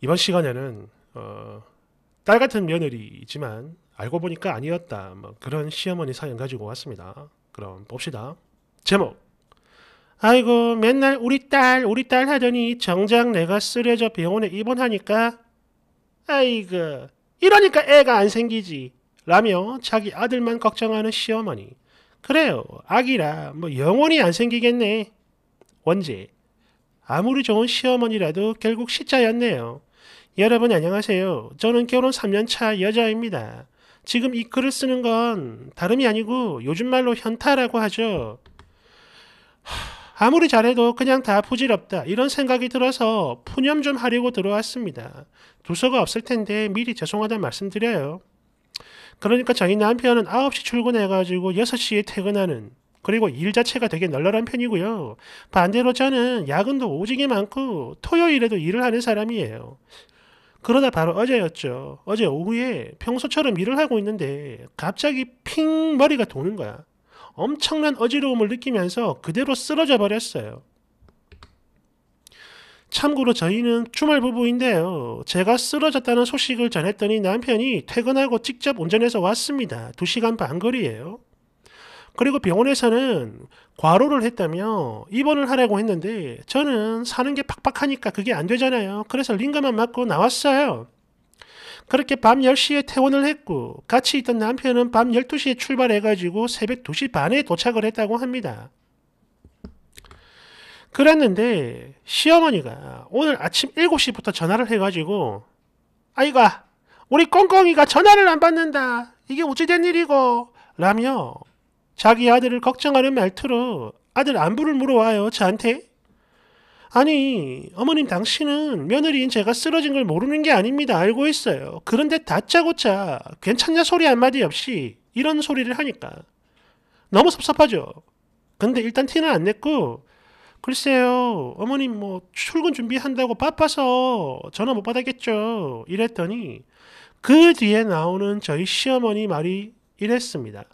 이번 시간에는 어, 딸 같은 며느리이지만 알고 보니까 아니었다 뭐 그런 시어머니 사연 가지고 왔습니다. 그럼 봅시다. 제목 아이고 맨날 우리 딸 우리 딸 하더니 정작 내가 쓰려져 병원에 입원하니까 아이고 이러니까 애가 안 생기지 라며 자기 아들만 걱정하는 시어머니 그래요 아기라 뭐 영원히 안 생기겠네 원제 아무리 좋은 시어머니라도 결국 시자였네요. 여러분 안녕하세요. 저는 결혼 3년차 여자입니다. 지금 이 글을 쓰는 건 다름이 아니고 요즘 말로 현타라고 하죠. 아무리 잘해도 그냥 다 부질없다 이런 생각이 들어서 푸념 좀 하려고 들어왔습니다. 두서가 없을 텐데 미리 죄송하다 말씀드려요. 그러니까 저희 남편은 9시 출근해가지고 6시에 퇴근하는 그리고 일 자체가 되게 널널한 편이고요. 반대로 저는 야근도 오지게 많고 토요일에도 일을 하는 사람이에요. 그러다 바로 어제였죠. 어제 오후에 평소처럼 일을 하고 있는데 갑자기 핑 머리가 도는 거야. 엄청난 어지러움을 느끼면서 그대로 쓰러져 버렸어요. 참고로 저희는 주말 부부인데요. 제가 쓰러졌다는 소식을 전했더니 남편이 퇴근하고 직접 운전해서 왔습니다. 2시간 반거리에요 그리고 병원에서는 과로를 했다며 입원을 하라고 했는데 저는 사는 게 팍팍하니까 그게 안 되잖아요. 그래서 링거만 맞고 나왔어요. 그렇게 밤 10시에 퇴원을 했고 같이 있던 남편은 밤 12시에 출발해가지고 새벽 2시 반에 도착을 했다고 합니다. 그랬는데 시어머니가 오늘 아침 7시부터 전화를 해가지고 아이가 우리 꽁꽁이가 전화를 안 받는다. 이게 어찌된 일이고 라며 자기 아들을 걱정하는 말투로 아들 안부를 물어와요, 저한테. 아니, 어머님 당신은 며느리인 제가 쓰러진 걸 모르는 게 아닙니다. 알고 있어요. 그런데 다짜고짜 괜찮냐 소리 한마디 없이 이런 소리를 하니까 너무 섭섭하죠. 근데 일단 티는 안 냈고 글쎄요, 어머님 뭐 출근 준비한다고 바빠서 전화 못 받았겠죠. 이랬더니 그 뒤에 나오는 저희 시어머니 말이 이랬습니다.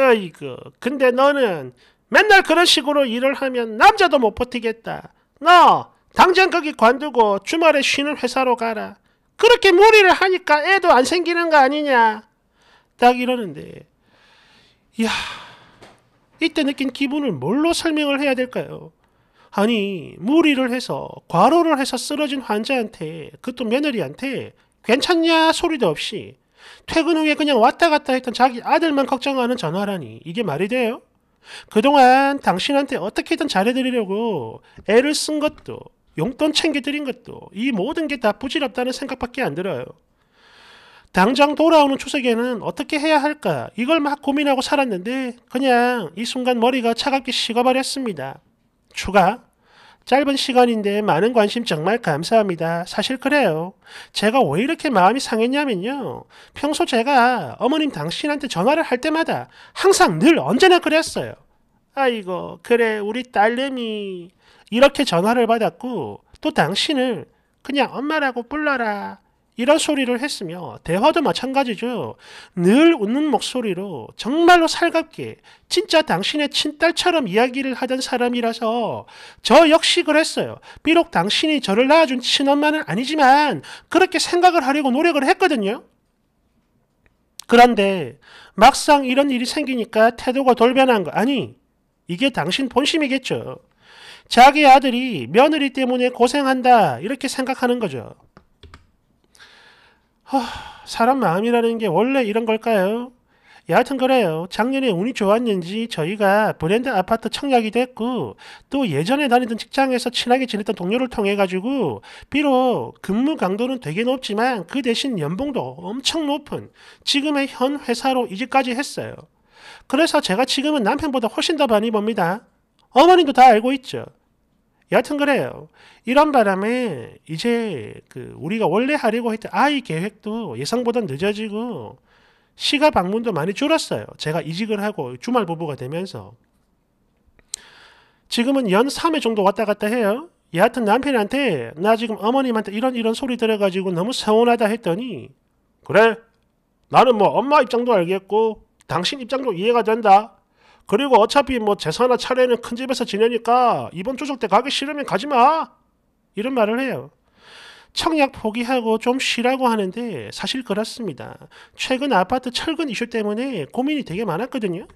아이고 근데 너는 맨날 그런 식으로 일을 하면 남자도 못 버티겠다. 너 당장 거기 관두고 주말에 쉬는 회사로 가라. 그렇게 무리를 하니까 애도 안 생기는 거 아니냐. 딱 이러는데 야 이때 느낀 기분을 뭘로 설명을 해야 될까요? 아니, 무리를 해서, 과로를 해서 쓰러진 환자한테, 그것도 며느리한테, 괜찮냐 소리도 없이, 퇴근 후에 그냥 왔다 갔다 했던 자기 아들만 걱정하는 전화라니 이게 말이 돼요? 그동안 당신한테 어떻게든 잘해드리려고 애를 쓴 것도 용돈 챙겨드린 것도 이 모든 게 다 부질없다는 생각밖에 안 들어요. 당장 돌아오는 추석에는 어떻게 해야 할까 이걸 막 고민하고 살았는데 그냥 이 순간 머리가 차갑게 식어버렸습니다. 추가 짧은 시간인데 많은 관심 정말 감사합니다. 사실 그래요. 제가 왜 이렇게 마음이 상했냐면요. 평소 제가 어머님 당신한테 전화를 할 때마다 항상 늘 언제나 그랬어요. 아이고, 그래, 우리 딸내미. 이렇게 전화를 받았고, 또 당신을 그냥 엄마라고 불러라. 이런 소리를 했으며 대화도 마찬가지죠. 늘 웃는 목소리로 정말로 살갑게 진짜 당신의 친딸처럼 이야기를 하던 사람이라서 저 역시 그랬어요. 비록 당신이 저를 낳아준 친엄마는 아니지만 그렇게 생각을 하려고 노력을 했거든요. 그런데 막상 이런 일이 생기니까 태도가 돌변한 거 아니 이게 당신 본심이겠죠. 자기 아들이 며느리 때문에 고생한다 이렇게 생각하는 거죠. 아, 사람 마음이라는 게 원래 이런 걸까요? 여하튼 그래요. 작년에 운이 좋았는지 저희가 브랜드 아파트 청약이 됐고 또 예전에 다니던 직장에서 친하게 지냈던 동료를 통해 가지고 비록 근무 강도는 되게 높지만 그 대신 연봉도 엄청 높은 지금의 현 회사로 이직까지 했어요. 그래서 제가 지금은 남편보다 훨씬 더 많이 봅니다 어머님도 다 알고 있죠. 여하튼 그래요. 이런 바람에 이제 그 우리가 원래 하려고 했던 아이 계획도 예상보다 늦어지고 시가 방문도 많이 줄었어요. 제가 이직을 하고 주말 부부가 되면서 지금은 연 3회 정도 왔다 갔다 해요. 여하튼 남편한테 나 지금 어머님한테 이런 이런 소리 들어가지고 너무 서운하다 했더니 그래 나는 뭐 엄마 입장도 알겠고 당신 입장도 이해가 된다. 그리고 어차피 뭐 제사나 차례는 큰 집에서 지내니까 이번 추석 때 가기 싫으면 가지 마. 이런 말을 해요. 청약 포기하고 좀 쉬라고 하는데 사실 그렇습니다. 최근 아파트 철근 이슈 때문에 고민이 되게 많았거든요.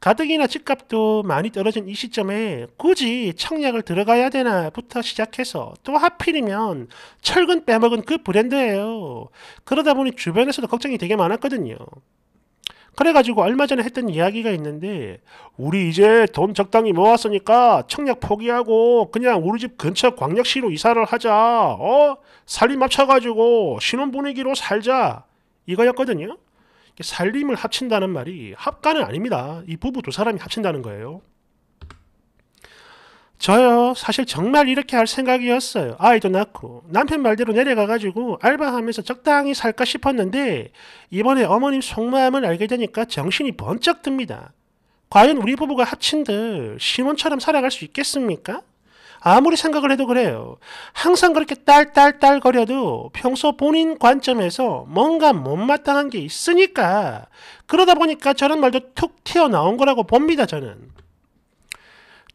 가득이나 집값도 많이 떨어진 이 시점에 굳이 청약을 들어가야 되나부터 시작해서 또 하필이면 철근 빼먹은 그 브랜드예요. 그러다 보니 주변에서도 걱정이 되게 많았거든요. 그래가지고 얼마 전에 했던 이야기가 있는데 우리 이제 돈 적당히 모았으니까 청약 포기하고 그냥 우리 집 근처 광역시로 이사를 하자. 어? 살림 합쳐가지고 신혼 분위기로 살자. 이거였거든요. 살림을 합친다는 말이 합가는 아닙니다. 이 부부 두 사람이 합친다는 거예요. 저요 사실 정말 이렇게 할 생각이었어요. 아이도 낳고 남편 말대로 내려가가지고 알바하면서 적당히 살까 싶었는데 이번에 어머님 속마음을 알게 되니까 정신이 번쩍 듭니다. 과연 우리 부부가 합친 들 신혼처럼 살아갈 수 있겠습니까? 아무리 생각을 해도 그래요. 항상 그렇게 딸딸딸 거려도 평소 본인 관점에서 뭔가 못마땅한 게 있으니까 그러다 보니까 저런 말도 툭 튀어나온 거라고 봅니다 저는.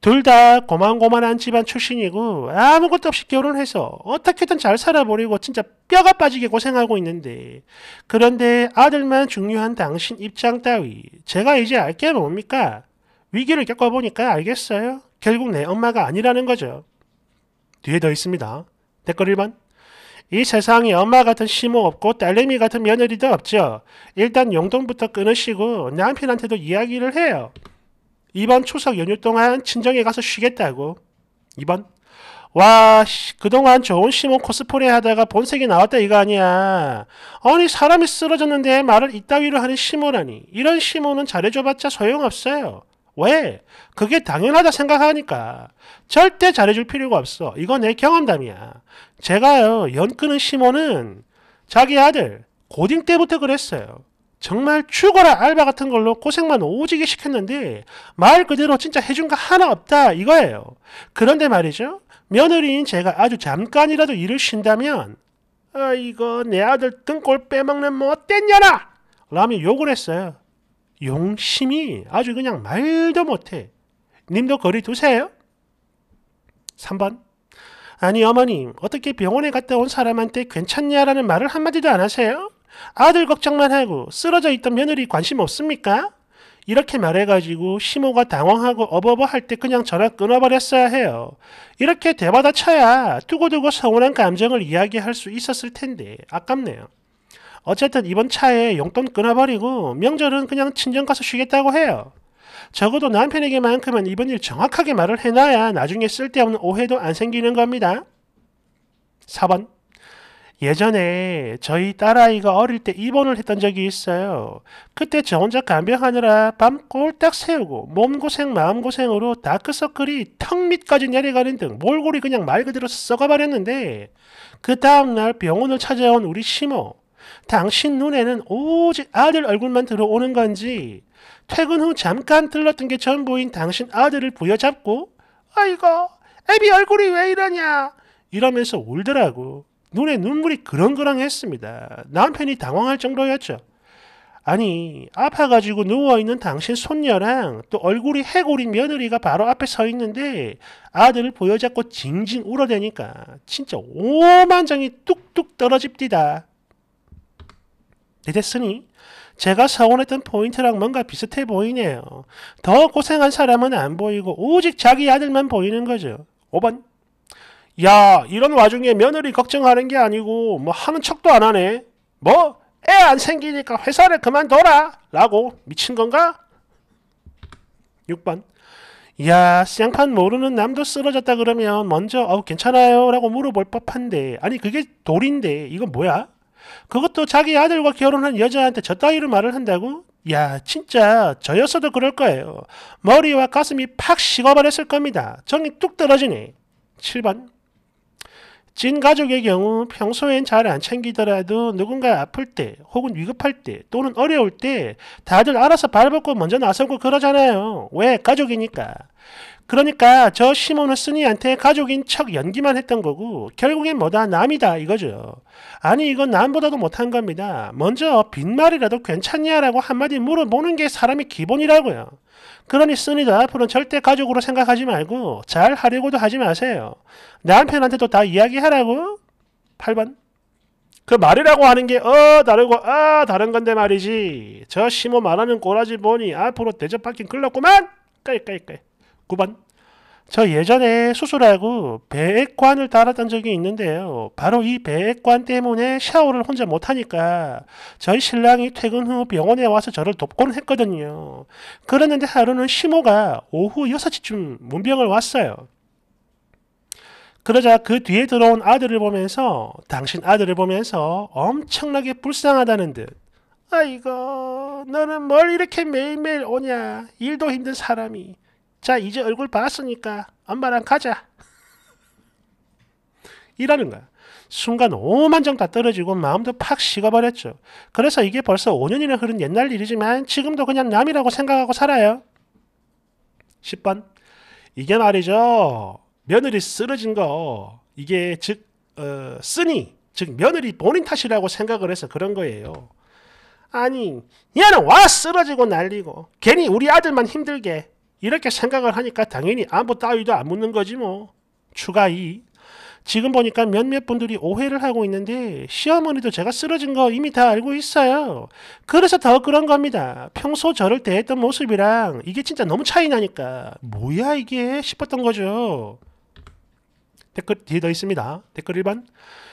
둘다 고만고만한 집안 출신이고 아무것도 없이 결혼해서 어떻게든 잘살아버리고 진짜 뼈가 빠지게 고생하고 있는데 그런데 아들만 중요한 당신 입장 따위 제가 이제 알게 뭡니까? 위기를 겪어보니까 알겠어요. 결국 내 엄마가 아니라는 거죠. 뒤에 더 있습니다. 댓글 1번 이 세상에 엄마 같은 시모 없고 딸내미 같은 며느리도 없죠. 일단 용돈부터 끊으시고 남편한테도 이야기를 해요. 이번 추석 연휴 동안 친정에 가서 쉬겠다고. 2번. 와, 그동안 좋은 시몬 코스프레 하다가 본색이 나왔다 이거 아니야. 아니, 사람이 쓰러졌는데 말을 이따위로 하는 시몬하니. 이런 시몬은 잘해줘봤자 소용없어요. 왜? 그게 당연하다 생각하니까. 절대 잘해줄 필요가 없어. 이건 내 경험담이야. 제가요, 연끄는 시몬은 자기 아들, 고딩 때부터 그랬어요. 정말 죽어라 알바 같은 걸로 고생만 오지게 시켰는데 말 그대로 진짜 해준 거 하나 없다 이거예요. 그런데 말이죠. 며느리인 제가 아주 잠깐이라도 일을 쉰다면 아이거 내 아들 등골 빼먹는 뭐 어땠냐라 라며 욕을 했어요. 용심이 아주 그냥 말도 못해. 님도 거리 두세요. 3번 아니 어머님 어떻게 병원에 갔다 온 사람한테 괜찮냐라는 말을 한마디도 안 하세요? 아들 걱정만 하고 쓰러져 있던 며느리 관심 없습니까? 이렇게 말해가지고 시모가 당황하고 어버버 할 때 그냥 전화 끊어버렸어야 해요. 이렇게 대받아 쳐야 두고두고 서운한 감정을 이야기할 수 있었을 텐데 아깝네요. 어쨌든 이번 차에 용돈 끊어버리고 명절은 그냥 친정 가서 쉬겠다고 해요. 적어도 남편에게만큼은 이번 일 정확하게 말을 해놔야 나중에 쓸데없는 오해도 안 생기는 겁니다. 4번 예전에 저희 딸아이가 어릴 때 입원을 했던 적이 있어요. 그때 저 혼자 간병하느라 밤 꼴딱 새우고 몸고생 마음고생으로 다크서클이 턱 밑까지 내려가는 등 몰골이 그냥 말 그대로 썩어버렸는데 그 다음날 병원을 찾아온 우리 시모 당신 눈에는 오직 아들 얼굴만 들어오는 건지 퇴근 후 잠깐 들렀던 게 전부인 당신 아들을 부여잡고 아이고 애비 얼굴이 왜 이러냐 이러면서 울더라고. 눈에 눈물이 그렁그렁했습니다. 남편이 당황할 정도였죠. 아니 아파가지고 누워있는 당신 손녀랑 또 얼굴이 해골인 며느리가 바로 앞에 서 있는데 아들을 보여잡고 징징 울어대니까 진짜 오만장이 뚝뚝 떨어집디다. 됐으니 제가 서운했던 포인트랑 뭔가 비슷해 보이네요. 더 고생한 사람은 안 보이고 오직 자기 아들만 보이는 거죠. 5번 야 이런 와중에 며느리 걱정하는 게 아니고 뭐 하는 척도 안 하네 뭐애 안 생기니까 회사를 그만둬라 라고 미친 건가? 6번 야 쌍판 모르는 남도 쓰러졌다 그러면 먼저 어 괜찮아요 라고 물어볼 법한데 아니 그게 돌인데 이건 뭐야? 그것도 자기 아들과 결혼한 여자한테 저 따위로 말을 한다고? 야 진짜 저였어도 그럴 거예요 머리와 가슴이 팍 식어버렸을 겁니다 정이 뚝 떨어지네 7번 찐 가족의 경우 평소엔 잘 안 챙기더라도 누군가 아플 때 혹은 위급할 때 또는 어려울 때 다들 알아서 발벗고 먼저 나서고 그러잖아요. 왜? 가족이니까. 그러니까 저 시모노스니한테 가족인 척 연기만 했던 거고 결국엔 뭐다 남이다 이거죠. 아니 이건 남보다도 못한 겁니다. 먼저 빈말이라도 괜찮냐라고 한마디 물어보는 게 사람의 기본이라고요. 그러니 쓰니도 앞으로는 절대 가족으로 생각하지 말고 잘 하려고도 하지 마세요. 남편한테도 다 이야기하라고? 8번 그 말이라고 하는 게 어 다르고 아 다른 건데 말이지 저 시모 말하는 꼬라지 보니 앞으로 대접받긴 글렀구만 까이까이까이 9번 저 예전에 수술하고 배액관을 달았던 적이 있는데요. 바로 이 배액관 때문에 샤워를 혼자 못하니까 저희 신랑이 퇴근 후 병원에 와서 저를 돕곤 했거든요. 그랬는데 하루는 시모가 오후 6시쯤 문병을 왔어요. 그러자 그 뒤에 들어온 아들을 보면서 당신 아들을 보면서 엄청나게 불쌍하다는 듯 아이고 너는 뭘 이렇게 매일매일 오냐 일도 힘든 사람이 자 이제 얼굴 봤으니까 엄마랑 가자. 이러는 거야. 순간 오만정 다 떨어지고 마음도 팍 식어버렸죠. 그래서 이게 벌써 5년이나 흐른 옛날 일이지만 지금도 그냥 남이라고 생각하고 살아요. 10번 이게 말이죠. 며느리 쓰러진 거 이게 즉 어, 쓰니 즉 며느리 본인 탓이라고 생각을 해서 그런 거예요. 아니 얘는 와 쓰러지고 난리고 괜히 우리 아들만 힘들게 이렇게 생각을 하니까 당연히 아무 따위도 안 묻는 거지 뭐. 추가 2. 지금 보니까 몇몇 분들이 오해를 하고 있는데 시어머니도 제가 쓰러진 거 이미 다 알고 있어요. 그래서 더 그런 겁니다. 평소 저를 대했던 모습이랑 이게 진짜 너무 차이 나니까 뭐야 이게 싶었던 거죠. 댓글 뒤에 더 있습니다. 댓글 1번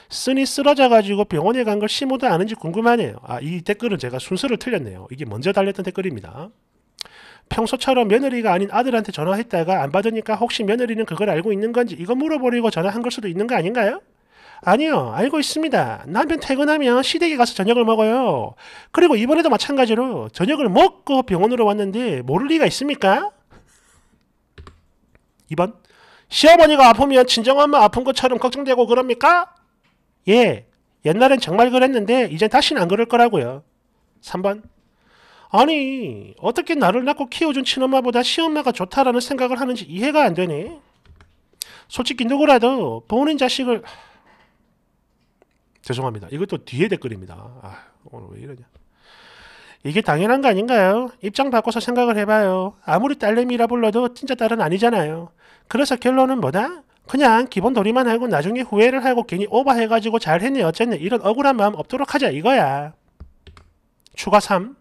쓰니 쓰러져가지고 병원에 간 걸 시모도 아는지 궁금하네요. 아 이 댓글은 제가 순서를 틀렸네요. 이게 먼저 달렸던 댓글입니다. 평소처럼 며느리가 아닌 아들한테 전화했다가 안 받으니까 혹시 며느리는 그걸 알고 있는 건지 이거 물어보려고 전화한 걸 수도 있는 거 아닌가요? 아니요, 알고 있습니다. 남편 퇴근하면 시댁에 가서 저녁을 먹어요. 그리고 이번에도 마찬가지로 저녁을 먹고 병원으로 왔는데 모를 리가 있습니까? 2번. 시어머니가 아프면 친정엄마 아픈 것처럼 걱정되고 그럽니까? 예. 옛날엔 정말 그랬는데 이젠 다시는 안 그럴 거라고요. 3번. 아니 어떻게 나를 낳고 키워준 친엄마보다 시엄마가 좋다라는 생각을 하는지 이해가 안 되네. 솔직히 누구라도 보는 자식을 죄송합니다. 이것도 뒤에 댓글입니다. 아, 오늘 왜 이러냐. 이게 당연한 거 아닌가요? 입장 바꿔서 생각을 해봐요. 아무리 딸내미라 불러도 진짜 딸은 아니잖아요. 그래서 결론은 뭐다? 그냥 기본 도리만 하고 나중에 후회를 하고 괜히 오버해가지고 잘했네 어쨌네 이런 억울한 마음 없도록 하자 이거야. 추가 3.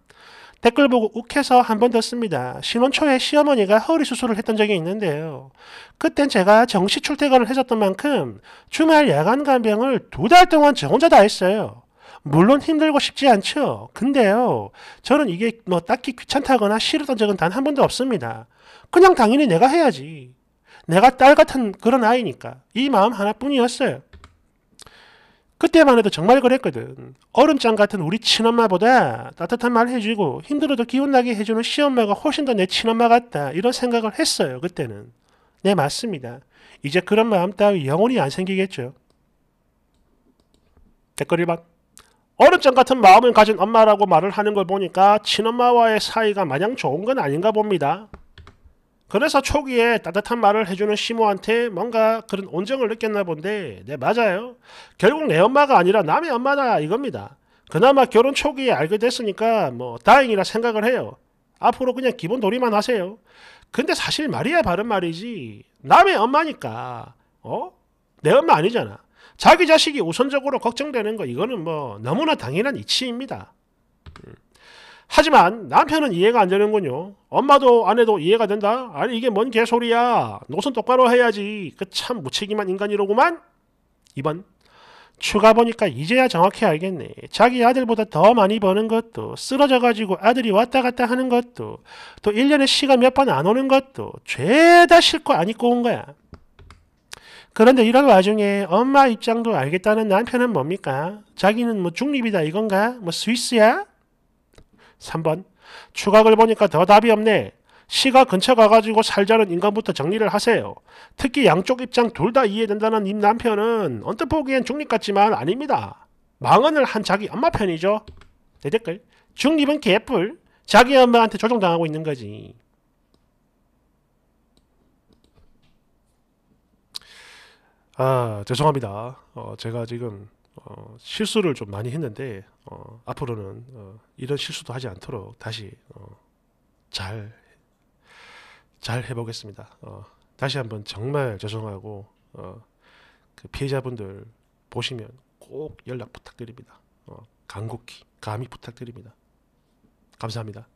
댓글 보고 욱해서 한 번 더 씁니다. 신혼 초에 시어머니가 허리 수술을 했던 적이 있는데요. 그땐 제가 정시 출퇴근을 해줬던 만큼 주말 야간 간병을 두 달 동안 저 혼자 다 했어요. 물론 힘들고 쉽지 않죠. 근데요, 저는 이게 뭐 딱히 귀찮다거나 싫었던 적은 단 한 번도 없습니다. 그냥 당연히 내가 해야지. 내가 딸 같은 그런 아이니까. 이 마음 하나뿐이었어요. 그때만 해도 정말 그랬거든. 얼음장 같은 우리 친엄마보다 따뜻한 말 해주고 힘들어도 기운나게 해주는 시엄마가 훨씬 더 내 친엄마 같다. 이런 생각을 했어요. 그때는. 네, 맞습니다. 이제 그런 마음 따위 영원히 안 생기겠죠. 댓글 1번. 얼음장 같은 마음을 가진 엄마라고 말을 하는 걸 보니까 친엄마와의 사이가 마냥 좋은 건 아닌가 봅니다. 그래서 초기에 따뜻한 말을 해주는 시모한테 뭔가 그런 온정을 느꼈나 본데 네 맞아요. 결국 내 엄마가 아니라 남의 엄마다 이겁니다. 그나마 결혼 초기에 알게 됐으니까 뭐 다행이라 생각을 해요. 앞으로 그냥 기본 도리만 하세요. 근데 사실 말이야 바른 말이지 남의 엄마니까 어? 내 엄마 아니잖아. 자기 자식이 우선적으로 걱정되는 거 이거는 뭐 너무나 당연한 이치입니다. 하지만 남편은 이해가 안 되는군요. 엄마도 아내도 이해가 된다? 아니 이게 뭔 개소리야. 노선 똑바로 해야지. 그 참 무책임한 인간이로구만. 2번 추가 보니까 이제야 정확히 알겠네. 자기 아들보다 더 많이 버는 것도, 쓰러져가지고 아들이 왔다 갔다 하는 것도, 또 1년에 시가 몇 번 안 오는 것도, 죄다 싫고 안 입고 온 거야. 그런데 이런 와중에 엄마 입장도 알겠다는 남편은 뭡니까? 자기는 뭐 중립이다 이건가? 뭐 스위스야? 3번 추각을 보니까 더 답이 없네. 시가 근처 가가지고 살자는 인간부터 정리를 하세요. 특히 양쪽 입장 둘 다 이해된다는 님 남편은 언뜻 보기엔 중립 같지만 아닙니다. 망언을 한 자기 엄마 편이죠. 내 댓글 중립은 개뿔 자기 엄마한테 조종당하고 있는 거지. 아 죄송합니다. 어, 제가 지금 어, 실수를 좀 많이 했는데 어, 앞으로는 어, 이런 실수도 하지 않도록 다시 잘잘 어, 해보겠습니다. 어, 다시 한번 정말 죄송하고 어, 그 피해자분들 보시면 꼭 연락 부탁드립니다. 간곡히 감히 부탁드립니다. 감사합니다.